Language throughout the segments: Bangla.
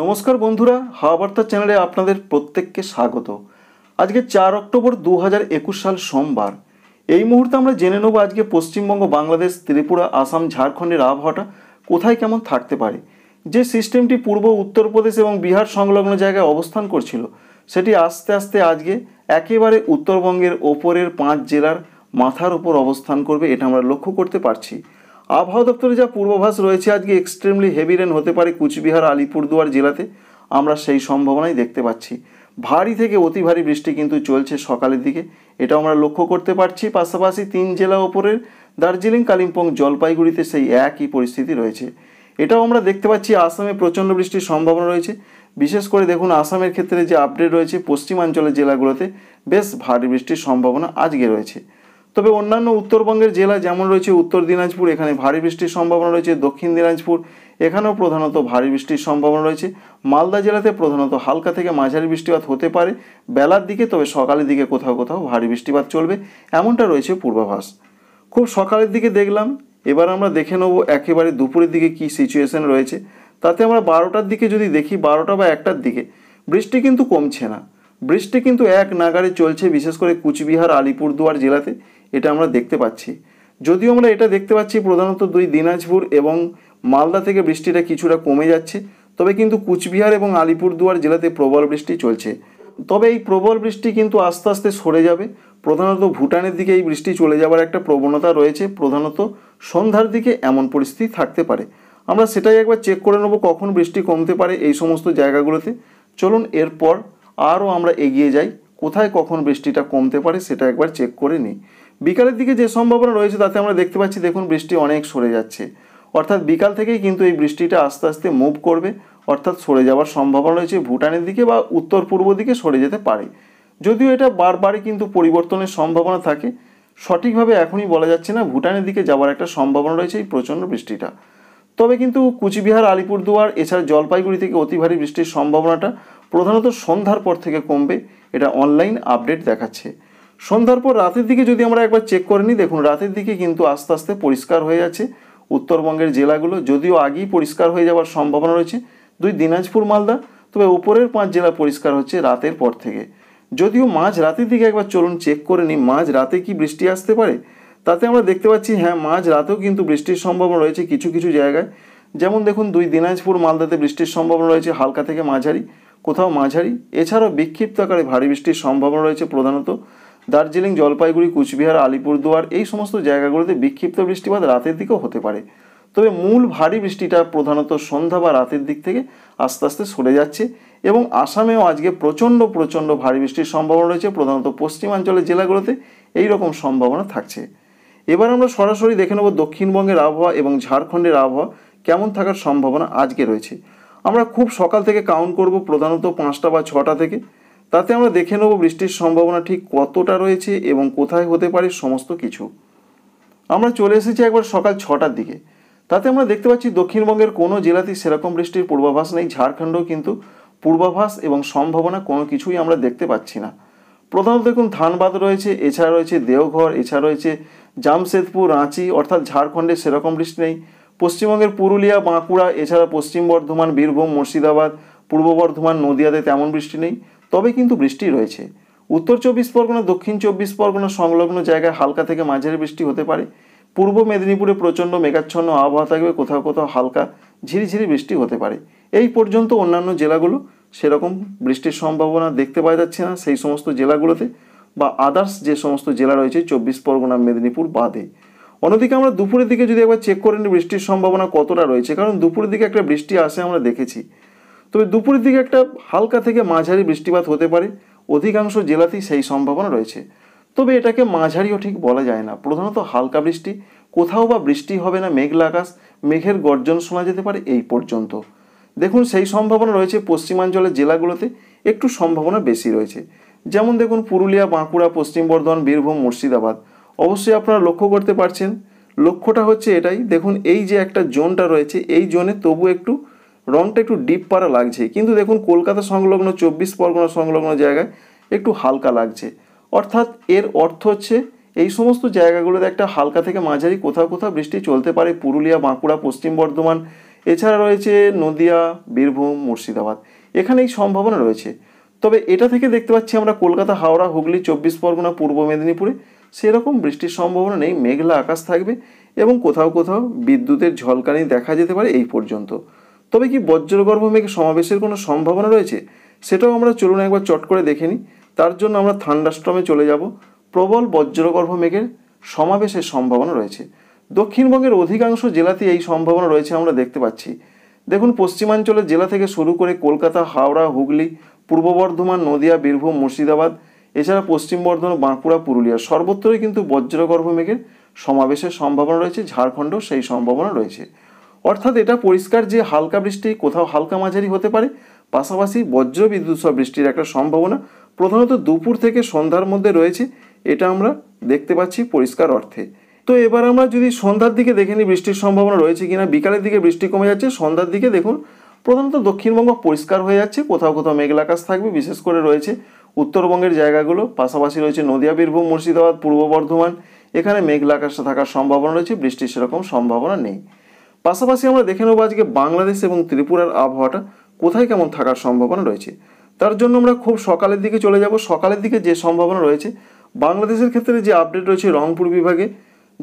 নমস্কার বন্ধুরা হাওয়াবার্তা চ্যানেলে আপনাদের প্রত্যেককে স্বাগত আজকে চার অক্টোবর দু সাল সোমবার এই মুহূর্তে আমরা জেনে নেব আজকে পশ্চিমবঙ্গ বাংলাদেশ ত্রিপুরা আসাম ঝাড়খণ্ডের আবহাওয়াটা কোথায় কেমন থাকতে পারে যে সিস্টেমটি পূর্ব উত্তরপ্রদেশ এবং বিহার সংলগ্ন জায়গায় অবস্থান করছিল সেটি আস্তে আস্তে আজকে একেবারে উত্তরবঙ্গের ওপরের পাঁচ জেলার মাথার উপর অবস্থান করবে এটা আমরা লক্ষ্য করতে পারছি আবহাওয়া দপ্তরে যা পূর্বাভাস রয়েছে আজকে এক্সট্রিমলি হেভি রেন হতে পারে কুচবিহার আলিপুরদুয়ার জেলাতে আমরা সেই সম্ভাবনাই দেখতে পাচ্ছি ভারী থেকে অতি ভারী বৃষ্টি কিন্তু চলছে সকালের দিকে এটা আমরা লক্ষ্য করতে পারছি পাশাপাশি তিন জেলা ওপরের দার্জিলিং কালিম্পং জলপাইগুড়িতে সেই একই পরিস্থিতি রয়েছে এটাও আমরা দেখতে পাচ্ছি আসামে প্রচণ্ড বৃষ্টির সম্ভাবনা রয়েছে বিশেষ করে দেখুন আসামের ক্ষেত্রে যে আপডেট রয়েছে পশ্চিমাঞ্চলের জেলাগুলোতে বেশ ভারী বৃষ্টির সম্ভাবনা আজকে রয়েছে তবে অন্যান্য উত্তরবঙ্গের জেলা যেমন রয়েছে উত্তর দিনাজপুর এখানে ভারী বৃষ্টির সম্ভাবনা রয়েছে দক্ষিণ দিনাজপুর এখানেও প্রধানত ভারী বৃষ্টির সম্ভাবনা রয়েছে মালদা জেলাতে প্রধানত হালকা থেকে মাঝারি বৃষ্টিপাত হতে পারে বেলার দিকে তবে সকালের দিকে কোথাও কোথাও ভারী বৃষ্টিপাত চলবে এমনটা রয়েছে পূর্বাভাস খুব সকালের দিকে দেখলাম এবার আমরা দেখে নেবো একেবারে দুপুরের দিকে কি সিচুয়েশন রয়েছে তাতে আমরা বারোটার দিকে যদি দেখি বারোটা বা একটার দিকে বৃষ্টি কিন্তু কমছে না বৃষ্টি কিন্তু এক নাগারে চলছে বিশেষ করে কুচবিহার আলিপুরদুয়ার জেলাতে এটা আমরা দেখতে পাচ্ছি যদিও আমরা এটা দেখতে পাচ্ছি প্রধানত দুই দিনাজপুর এবং মালদা থেকে বৃষ্টিটা কিছুটা কমে যাচ্ছে তবে কিন্তু কুচবিহার এবং আলিপুরদুয়ার জেলাতে প্রবল বৃষ্টি চলছে তবে এই প্রবল বৃষ্টি কিন্তু আস্তে আস্তে সরে যাবে প্রধানত ভুটানের দিকে এই বৃষ্টি চলে যাওয়ার একটা প্রবণতা রয়েছে প্রধানত সন্ধ্যার দিকে এমন পরিস্থিতি থাকতে পারে আমরা সেটাই একবার চেক করে নেব কখন বৃষ্টি কমতে পারে এই সমস্ত জায়গাগুলোতে চলুন এরপর আরও আমরা এগিয়ে যাই কোথায় কখন বৃষ্টিটা কমতে পারে সেটা একবার চেক করে নিই বিকালের দিকে যে সম্ভাবনা রয়েছে তাতে আমরা দেখতে পাচ্ছি দেখুন বৃষ্টি অনেক সরে যাচ্ছে অর্থাৎ বিকাল থেকেই কিন্তু এই বৃষ্টিটা আস্তে আস্তে মুভ করবে অর্থাৎ সরে যাওয়ার সম্ভাবনা রয়েছে ভুটানের দিকে বা উত্তর পূর্ব দিকে সরে যেতে পারে যদিও এটা বারবারই কিন্তু পরিবর্তনের সম্ভাবনা থাকে সঠিকভাবে এখনই বলা যাচ্ছে না ভুটানের দিকে যাওয়ার একটা সম্ভাবনা রয়েছে এই প্রচণ্ড বৃষ্টিটা তবে কিন্তু কুচবিহার আলিপুরদুয়ার এছাড়া জলপাইগুড়ি থেকে অতি ভারী বৃষ্টির সম্ভাবনাটা প্রধানত সন্ধ্যার পর থেকে কমবে এটা অনলাইন আপডেট দেখাচ্ছে সন্ধ্যার পর রাতের দিকে যদি আমরা একবার চেক করে নিই দেখুন রাতের দিকে কিন্তু আস্তে আস্তে পরিষ্কার হয়ে যাচ্ছে উত্তরবঙ্গের জেলাগুলো যদিও আগেই পরিষ্কার হয়ে যাওয়ার সম্ভাবনা রয়েছে দুই দিনাজপুর মালদা তবে উপরের পাঁচ জেলা পরিষ্কার হচ্ছে রাতের পর থেকে যদিও মাঝ রাতের দিকে একবার চলুন চেক করে নিই মাঝ রাতে কি বৃষ্টি আসতে পারে তাতে আমরা দেখতে পাচ্ছি হ্যাঁ মাঝ রাতেও কিন্তু বৃষ্টির সম্ভাবনা রয়েছে কিছু কিছু জায়গায় যেমন দেখুন দুই দিনাজপুর মালদাতে বৃষ্টির সম্ভাবনা রয়েছে হালকা থেকে মাঝারি কোথাও মাঝারি এছাড়াও বিক্ষিপ্ত আকারে ভারী বৃষ্টির সম্ভাবনা রয়েছে প্রধানত দার্জিলিং জলপাইগুড়ি কুচবিহার আলিপুরদুয়ার এই সমস্ত জায়গাগুলোতে বিক্ষিপ্ত বৃষ্টিপাত রাতের দিকেও হতে পারে তবে মূল ভারী বৃষ্টিটা প্রধানত সন্ধ্যা বা রাতের দিক থেকে আস্তে আস্তে সরে যাচ্ছে এবং আসামেও আজকে প্রচণ্ড প্রচণ্ড ভারী বৃষ্টির সম্ভাবনা রয়েছে প্রধানত পশ্চিমাঞ্চলের জেলাগুলোতে এই রকম সম্ভাবনা থাকছে এবার আমরা সরাসরি দেখে নেব দক্ষিণবঙ্গের আবহাওয়া এবং ঝাড়খণ্ডের আবহাওয়া কেমন থাকার সম্ভাবনা আজকে রয়েছে আমরা খুব সকাল থেকে কাউন্ট করব প্রধানত পাঁচটা বা ছটা থেকে তাতে আমরা দেখে নেব বৃষ্টির সম্ভাবনা ঠিক কতটা রয়েছে এবং কোথায় হতে পারে সমস্ত কিছু আমরা চলে এসেছি একবার সকাল ছটার দিকে তাতে আমরা দেখতে পাচ্ছি দক্ষিণবঙ্গের কোনো জেলাতেই সেরকম বৃষ্টির পূর্বাভাস নেই ঝাড়খণ্ডও কিন্তু পূর্বাভাস এবং সম্ভাবনা কোনো কিছুই আমরা দেখতে পাচ্ছি না প্রধানত দেখুন ধানবাদ রয়েছে এছাড়া রয়েছে দেওঘর এছাড়া রয়েছে জামশেদপুর রাঁচি অর্থাৎ ঝাড়খণ্ডে সেরকম বৃষ্টি নেই পশ্চিমবঙ্গের পুরুলিয়া বাঁকুড়া এছাড়া পশ্চিম বর্ধমান বীরভূম মুর্শিদাবাদ পূর্ব বর্ধমান নদিয়াতে তেমন বৃষ্টি নেই তবে কিন্তু বৃষ্টি রয়েছে উত্তর চব্বিশ পরগনা দক্ষিণ চব্বিশ পরগনা সংলগ্ন জায়গায় হালকা থেকে মাঝারি বৃষ্টি হতে পারে পূর্ব মেদিনীপুরে প্রচণ্ড মেঘাচ্ছন্ন আবহাওয়া থাকবে কোথাও কোথাও হালকা ঝিরিঝিরি বৃষ্টি হতে পারে এই পর্যন্ত অন্যান্য জেলাগুলো সেরকম বৃষ্টির সম্ভাবনা দেখতে পাওয়া যাচ্ছে না সেই সমস্ত জেলাগুলোতে বা আদার্স যে সমস্ত জেলা রয়েছে চব্বিশ পরগনা মেদিনীপুর বাদে অন্যদিকে আমরা দুপুরের দিকে যদি একবার চেক করে নিই বৃষ্টির সম্ভাবনা কতটা রয়েছে কারণ দুপুরের দিকে একটা বৃষ্টি আসে আমরা দেখেছি তবে দুপুরের দিকে একটা হালকা থেকে মাঝারি বৃষ্টিপাত হতে পারে অধিকাংশ জেলাতেই সেই সম্ভাবনা রয়েছে তবে এটাকে মাঝারিও ঠিক বলা যায় না প্রধানত হালকা বৃষ্টি কোথাও বা বৃষ্টি হবে না মেঘলা আকাশ মেঘের গর্জন শোনা যেতে পারে এই পর্যন্ত দেখুন সেই সম্ভাবনা রয়েছে পশ্চিমাঞ্চলের জেলাগুলোতে একটু সম্ভাবনা বেশি রয়েছে যেমন দেখুন পুরুলিয়া বাঁকুড়া পশ্চিম বর্ধমান বীরভূম মুর্শিদাবাদ অবশ্যই আপনারা লক্ষ্য করতে পারছেন লক্ষ্যটা হচ্ছে এটাই দেখুন এই যে একটা জোনটা রয়েছে এই জোনে তবু একটু রংটা একটু ডিপ পারা লাগছে কিন্তু দেখুন কলকাতা সংলগ্ন চব্বিশ পরগনা সংলগ্ন জায়গায় একটু হালকা লাগছে অর্থাৎ এর অর্থ হচ্ছে এই সমস্ত জায়গাগুলোতে একটা হালকা থেকে মাঝারি কোথাও কোথাও বৃষ্টি চলতে পারে পুরুলিয়া বাঁকুড়া পশ্চিম বর্ধমান এছাড়া রয়েছে নদিয়া বীরভূম মুর্শিদাবাদ এখানে এই সম্ভাবনা রয়েছে তবে এটা থেকে দেখতে পাচ্ছি আমরা কলকাতা হাওড়া হুগলি চব্বিশ পরগনা পূর্ব মেদিনীপুরে সেরকম বৃষ্টির সম্ভাবনা নেই মেঘলা আকাশ থাকবে এবং কোথাও কোথাও বিদ্যুতের ঝলকানি দেখা যেতে পারে এই পর্যন্ত তবে কি বজ্রগর্ভ মেঘ সমাবেশের কোনো সম্ভাবনা রয়েছে সেটাও আমরা চলুন একবার চট করে দেখে নিই তার জন্য আমরা থান্ডাস্ট্রমে চলে যাব প্রবল বজ্রগর্ভ মেঘের সমাবেশের সম্ভাবনা রয়েছে দক্ষিণবঙ্গের অধিকাংশ জেলাতেই এই সম্ভাবনা রয়েছে আমরা দেখতে পাচ্ছি দেখুন পশ্চিমাঞ্চলের জেলা থেকে শুরু করে কলকাতা হাওড়া হুগলি পূর্ব বর্ধমান নদিয়া বীরভূম মুর্শিদাবাদ এছাড়া পশ্চিম বর্ধমান বাঁকুড়া পুরুলিয়া সর্বত্রই কিন্তু বজ্রগর্ভ মেঘের সমাবেশের সম্ভাবনা রয়েছে ঝাড়খণ্ডও সেই সম্ভাবনা রয়েছে অর্থাৎ এটা পরিষ্কার যে হালকা বৃষ্টি কোথাও হালকা মাঝারি হতে পারে পাশাপাশি বজ্র বিদ্যুৎ সহ বৃষ্টির একটা সম্ভাবনা প্রধানত দুপুর থেকে সন্ধ্যার মধ্যে রয়েছে এটা আমরা দেখতে পাচ্ছি পরিষ্কার অর্থে তো এবার আমরা যদি সন্ধ্যার দিকে দেখে নিই বৃষ্টির সম্ভাবনা রয়েছে কিনা বিকালের দিকে বৃষ্টি কমে যাচ্ছে সন্ধ্যার দিকে দেখুন প্রধানত দক্ষিণবঙ্গ পরিষ্কার হয়ে যাচ্ছে কোথাও কোথাও মেঘলা আকাশ থাকবে বিশেষ করে রয়েছে উত্তরবঙ্গের জায়গাগুলো পাশাপাশি রয়েছে নদিয়া বীরভূম মুর্শিদাবাদ পূর্ব বর্ধমান এখানে মেঘলা আকাশে থাকার সম্ভাবনা রয়েছে বৃষ্টির সেরকম সম্ভাবনা নেই পাশাপাশি আমরা দেখে নেবো আজকে বাংলাদেশ এবং ত্রিপুরার আবহাওয়াটা কোথায় কেমন থাকার সম্ভাবনা রয়েছে তার জন্য আমরা খুব সকালের দিকে চলে যাব সকালের দিকে যে সম্ভাবনা রয়েছে বাংলাদেশের ক্ষেত্রে যে আপডেট রয়েছে রংপুর বিভাগে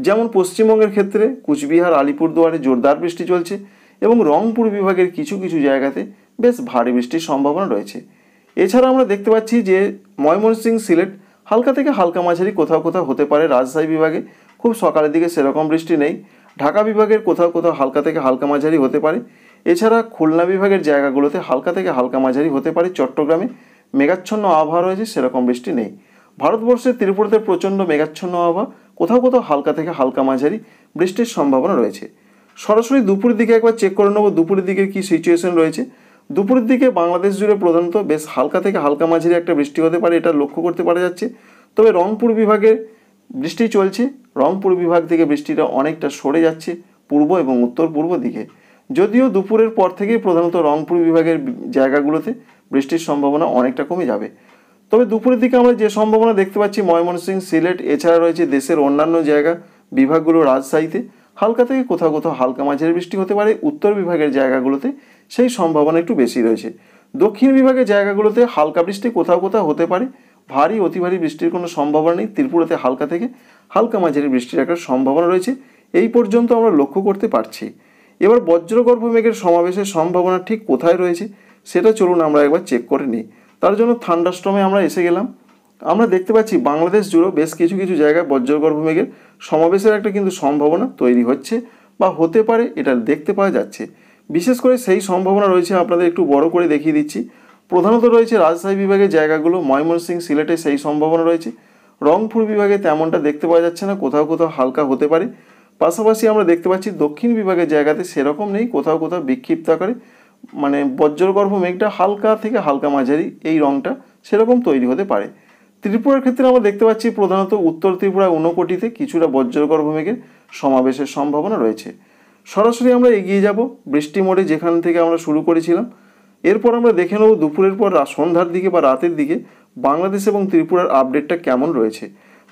যেমন পশ্চিমবঙ্গের ক্ষেত্রে কুচবিহার আলিপুরদুয়ারে জোরদার বৃষ্টি চলছে এবং রংপুর বিভাগের কিছু কিছু জায়গাতে বেশ ভারী বৃষ্টির সম্ভাবনা রয়েছে এছাড়া আমরা দেখতে পাচ্ছি যে ময়মনসিং সিলেট হালকা থেকে হালকা মাঝারি কোথাও কোথাও হতে পারে রাজশাহী বিভাগে খুব সকালের দিকে সেরকম বৃষ্টি নেই ঢাকা বিভাগের কোথাও কোথাও হালকা থেকে হালকা মাঝারি হতে পারে এছাড়া খুলনা বিভাগের জায়গাগুলোতে হালকা থেকে হালকা মাঝারি হতে পারে চট্টগ্রামে মেঘাচ্ছন্ন আবহাওয়া রয়েছে সেরকম বৃষ্টি নেই ভারতবর্ষের ত্রিপুরাতে প্রচণ্ড মেঘাচ্ছন্ন আবহাওয়া কোথাও কোথাও হালকা থেকে হালকা মাঝারি বৃষ্টির সম্ভাবনা রয়েছে সরাসরি দুপুরের দিকে একবার চেক করে নেবো দুপুরের দিকে কী সিচুয়েশন রয়েছে দুপুরের দিকে বাংলাদেশ জুড়ে প্রধানত বেশ হালকা থেকে হালকা মাঝারি একটা বৃষ্টি হতে পারে এটা লক্ষ্য করতে পারা যাচ্ছে তবে রংপুর বিভাগের বৃষ্টি চলছে রংপুর বিভাগ থেকে বৃষ্টিটা অনেকটা সরে যাচ্ছে পূর্ব এবং উত্তর পূর্ব দিকে যদিও দুপুরের পর থেকেই প্রধানত রংপুর বিভাগের জায়গাগুলোতে বৃষ্টির সম্ভাবনা অনেকটা কমে যাবে তবে দুপুরের দিকে আমরা যে সম্ভাবনা দেখতে পাচ্ছি ময়মনসিংহ সিলেট এছাড়া রয়েছে দেশের অন্যান্য জায়গা বিভাগগুলো রাজশাহীতে হালকা থেকে কোথাও কোথাও হালকা মাঝারি বৃষ্টি হতে পারে উত্তর বিভাগের জায়গাগুলোতে সেই সম্ভাবনা একটু বেশি রয়েছে দক্ষিণ বিভাগের জায়গাগুলোতে হালকা বৃষ্টি কোথাও কোথাও হতে পারে ভারী অতি ভারী বৃষ্টির কোনো সম্ভাবনা নেই ত্রিপুরাতে হালকা থেকে হালকা মাঝারি বৃষ্টির একটা সম্ভাবনা রয়েছে এই পর্যন্ত আমরা লক্ষ্য করতে পারছি এবার বজ্রগর্ভ মেঘের সমাবেশের সম্ভাবনা ঠিক কোথায় রয়েছে সেটা চলুন আমরা একবার চেক করে নিই তার জন্য থান্ডাস্টমে আমরা এসে গেলাম আমরা দেখতে পাচ্ছি বাংলাদেশ জুড়ে বেশ কিছু কিছু জায়গায় বজ্রগর্ভ মেঘের সমাবেশের একটা কিন্তু সম্ভাবনা তৈরি হচ্ছে বা হতে পারে এটা দেখতে পাওয়া যাচ্ছে বিশেষ করে সেই সম্ভাবনা রয়েছে আপনাদের একটু বড় করে দেখিয়ে দিচ্ছি প্রধানত রয়েছে রাজশাহী বিভাগের জায়গাগুলো ময়মনসিং সিলেটে সেই সম্ভাবনা রয়েছে রংপুর বিভাগে তেমনটা দেখতে পাওয়া যাচ্ছে না কোথাও কোথাও হালকা হতে পারে পাশাপাশি আমরা দেখতে পাচ্ছি দক্ষিণ বিভাগের জায়গাতে সেরকম নেই কোথাও কোথাও বিক্ষিপ্ত আকারে মানে বজ্রগর্ভ মেঘটা হালকা থেকে হালকা মাঝারি এই রঙটা সেরকম তৈরি হতে পারে ত্রিপুরার ক্ষেত্রে আমরা দেখতে পাচ্ছি প্রধানত উত্তর ত্রিপুরা উনকোটিতে কিছুটা বজ্রগর্ভ মেঘের সমাবেশের সম্ভাবনা রয়েছে সরাসরি আমরা এগিয়ে যাব বৃষ্টি মোড়ে যেখান থেকে আমরা শুরু করেছিলাম এরপর আমরা দেখে নেব দুপুরের পর সন্ধ্যার দিকে বা রাতের দিকে বাংলাদেশ এবং ত্রিপুরার আপডেটটা কেমন রয়েছে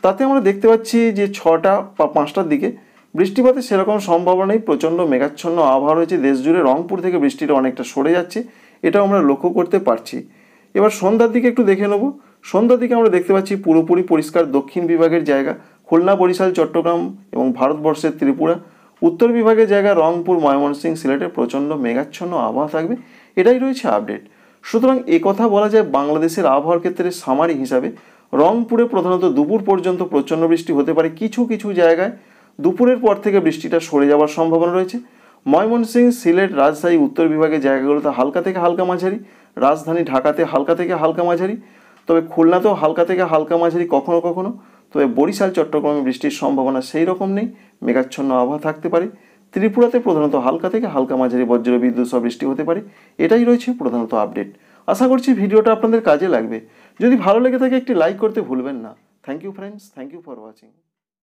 তাতে আমরা দেখতে পাচ্ছি যে ছটা বা পাঁচটার দিকে বৃষ্টিপাতের সেরকম সম্ভাবনা নেই প্রচণ্ড মেঘাচ্ছন্ন আবহাওয়া রয়েছে দেশজুড়ে রংপুর থেকে বৃষ্টিটা অনেকটা সরে যাচ্ছে এটাও আমরা লক্ষ্য করতে পারছি এবার সন্ধ্যার দিকে একটু দেখে নেব সন্ধ্যার দিকে আমরা দেখতে পাচ্ছি পুরোপুরি পরিষ্কার দক্ষিণ বিভাগের জায়গা খুলনা বরিশাল চট্টগ্রাম এবং ভারতবর্ষের ত্রিপুরা উত্তর বিভাগের জায়গা রংপুর ময়মনসিং সিলেটে প্রচণ্ড মেঘাচ্ছন্ন আবহাওয়া থাকবে এটাই রয়েছে আপডেট সুতরাং কথা বলা যায় বাংলাদেশের আবহাওয়ার ক্ষেত্রে সামারি হিসাবে রংপুরে প্রধানত দুপুর পর্যন্ত প্রচণ্ড বৃষ্টি হতে পারে কিছু কিছু জায়গায় দুপুরের পর থেকে বৃষ্টিটা সরে যাওয়ার সম্ভাবনা রয়েছে ময়মনসিং সিলেট রাজশাহী উত্তর বিভাগের জায়গাগুলোতে হালকা থেকে হালকা মাঝারি রাজধানী ঢাকাতে হালকা থেকে হালকা মাঝারি তবে খুলনাতেও হালকা থেকে হালকা মাঝারি কখনো কখনো তবে বরিশাল চট্টগ্রামে বৃষ্টির সম্ভাবনা সেই রকম নেই মেঘাচ্ছন্ন আবহাওয়া থাকতে পারে ত্রিপুরাতে প্রধানত হালকা থেকে হালকা মাঝারি বজ্র বিদ্যুৎ সহ বৃষ্টি হতে পারে এটাই রয়েছে প্রধানত আপডেট আশা করছি ভিডিওটা আপনাদের কাজে লাগবে যদি ভালো লেগে থাকে একটি লাইক করতে ভুলবেন না thank you friends thank you for watching